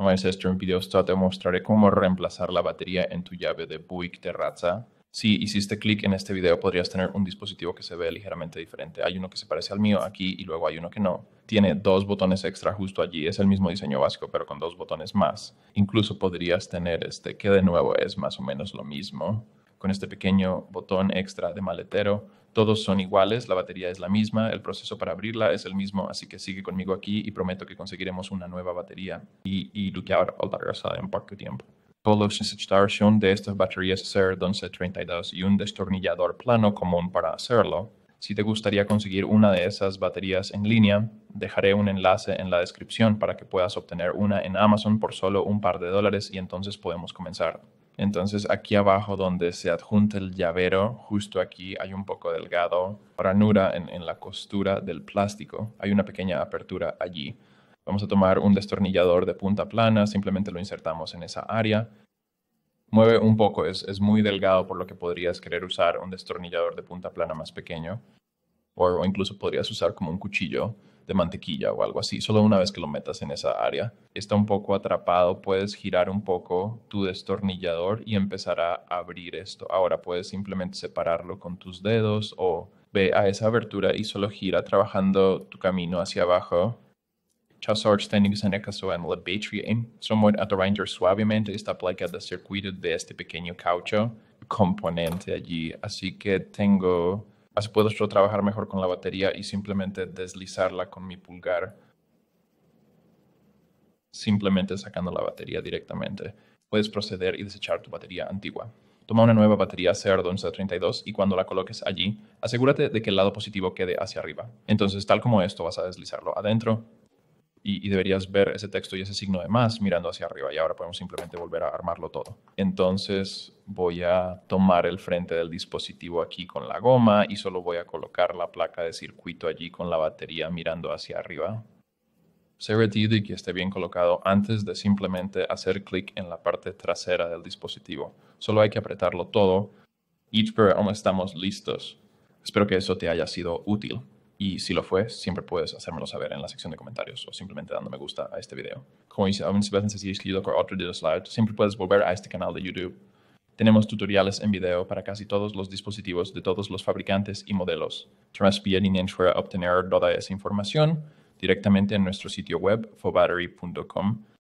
A este video te mostraré cómo reemplazar la batería en tu llave de Buick Terraza. Si hiciste clic en este video podrías tener un dispositivo que se ve ligeramente diferente. Hay uno que se parece al mío aquí y luego hay uno que no. Tiene dos botones extra justo allí. Es el mismo diseño básico pero con dos botones más. Incluso podrías tener este que de nuevo es más o menos lo mismo con este pequeño botón extra de maletero. Todos son iguales, la batería es la misma, el proceso para abrirla es el mismo, así que sigue conmigo aquí y prometo que conseguiremos una nueva batería y, y luchar a la en poco tiempo. Todos se de estas baterías SR1232 y un destornillador plano común para hacerlo. Si te gustaría conseguir una de esas baterías en línea, dejaré un enlace en la descripción para que puedas obtener una en Amazon por solo un par de dólares y entonces podemos comenzar. Entonces aquí abajo donde se adjunta el llavero, justo aquí hay un poco delgado ranura en, la costura del plástico. Hay una pequeña apertura allí. Vamos a tomar un destornillador de punta plana, simplemente lo insertamos en esa área. Mueve un poco, es, muy delgado por lo que podrías querer usar un destornillador de punta plana más pequeño. o incluso podrías usar como un cuchillo de mantequilla o algo así, solo una vez que lo metas en esa área. Está un poco atrapado, puedes girar un poco tu destornillador y empezar a abrir esto. Ahora puedes simplemente separarlo con tus dedos o ve a esa abertura y solo gira trabajando tu camino hacia abajo. en el caso en la Patreon, somewhat ranger suavemente esta placa de circuito de este pequeño caucho componente allí. Así que tengo Así puedo yo trabajar mejor con la batería y simplemente deslizarla con mi pulgar. Simplemente sacando la batería directamente. Puedes proceder y desechar tu batería antigua. Toma una nueva batería cr 32 y cuando la coloques allí, asegúrate de que el lado positivo quede hacia arriba. Entonces, tal como esto, vas a deslizarlo adentro y, deberías ver ese texto y ese signo de más mirando hacia arriba y ahora podemos simplemente volver a armarlo todo. Entonces voy a tomar el frente del dispositivo aquí con la goma y solo voy a colocar la placa de circuito allí con la batería mirando hacia arriba. Se retire que esté bien colocado antes de simplemente hacer clic en la parte trasera del dispositivo. Solo hay que apretarlo todo y aún estamos listos. Espero que eso te haya sido útil. Y si lo fue, siempre puedes hacérmelo saber en la sección de comentarios o simplemente dándome gusta a este video. Como dice, si es que yo otro de siempre puedes volver a este canal de YouTube. Tenemos tutoriales en video para casi todos los dispositivos de todos los fabricantes y modelos. transpire y para obtener toda esa información directamente en nuestro sitio web fobattery.com